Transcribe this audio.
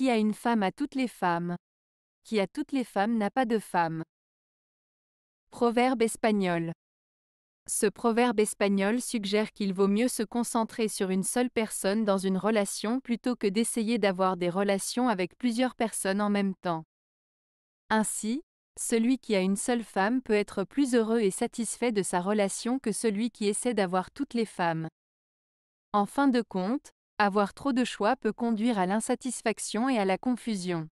Qui a une femme a toutes les femmes. Qui a toutes les femmes n'a pas de femme. Proverbe espagnol. Ce proverbe espagnol suggère qu'il vaut mieux se concentrer sur une seule personne dans une relation plutôt que d'essayer d'avoir des relations avec plusieurs personnes en même temps. Ainsi, celui qui a une seule femme peut être plus heureux et satisfait de sa relation que celui qui essaie d'avoir toutes les femmes. En fin de compte, avoir trop de choix peut conduire à l'insatisfaction et à la confusion.